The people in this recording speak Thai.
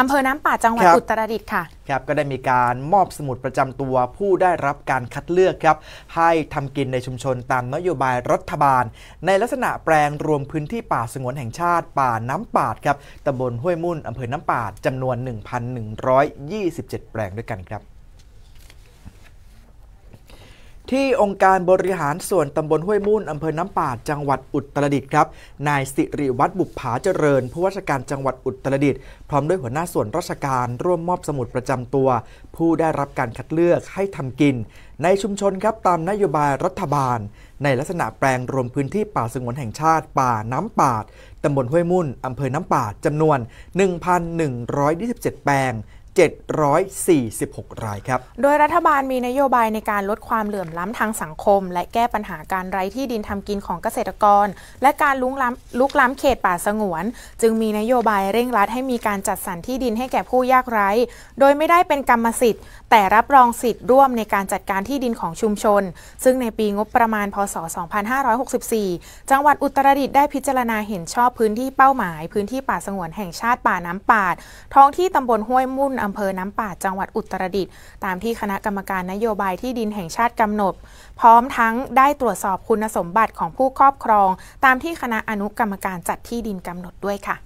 อำเภอน้ำป่าจังหวัดอุตรดิตถ์ค่ะ ครับ ก็ได้มีการมอบสมุดประจำตัวผู้ได้รับการคัดเลือกครับ ให้ทำกินในชุมชนตามนโยบายรัฐบาล ในลักษณะแปลงรวมพื้นที่ป่าสงวนแห่งชาติป่าน้ำป่าครับตำบลห้วยมุ่นอำเภอน้ำปาดจำนวน 1,127 แปลงด้วยกันครับที่องค์การบริหารส่วนตำบลห้วยมุ่น อำเภอน้ำป่าจังหวัดอุตรดิตถ์ครับ นายสิริวัตรบุพผาเจริญ ผู้ว่าราชการจังหวัดอุตรดิตถ์พร้อมด้วยหัวหน้าส่วนราชการร่วมมอบสมุดประจำตัว ผู้ได้รับการคัดเลือกให้ทำกิน ในชุมชนครับตามนโยบายรัฐบาล ในลักษณะแปลงรวมพื้นที่ป่าสงวนแห่งชาติป่าน้ำป่าตำบลห้วยมุ่นอำเภอน้ำป่าจำนวน 1,127 แปลง746 รายครับ โดยรัฐบาลมีนโยบายในการลดความเหลื่อมล้ำทางสังคม และแก้ปัญหาการไร้ที่ดินทำกินของเกษตรกร และการลุกล้ำลุกล้ำเขตป่าสงวน จึงมีนโยบายเร่งรัดให้มีการจัดสรรที่ดินให้แก่ผู้ยากไร้ โดยไม่ได้เป็นกรรมสิทธิ์ แต่รับรองสิทธิ์ร่วมในการจัดการที่ดินของชุมชนซึ่งในปีงบประมาณพศ2564จังหวัดอุตรดิตถ์ได้พิจารณาเห็นชอบพื้นที่เป้าหมายพื้นที่ป่าสงวนแห่งชาติป่าน้ำปาดท้องที่ตำบลห้วยมุ่นอำเภอน้ำป่าจังหวัดอุตรดิตถ์ตามที่คณะกรรมการนโยบายที่ดินแห่งชาติกำหนด พร้อมทั้งได้ตรวจสอบคุณสมบัติของผู้ครอบครอง ตามที่คณะอนุกรรมการจัดที่ดินกำหนดด้วยค่ะ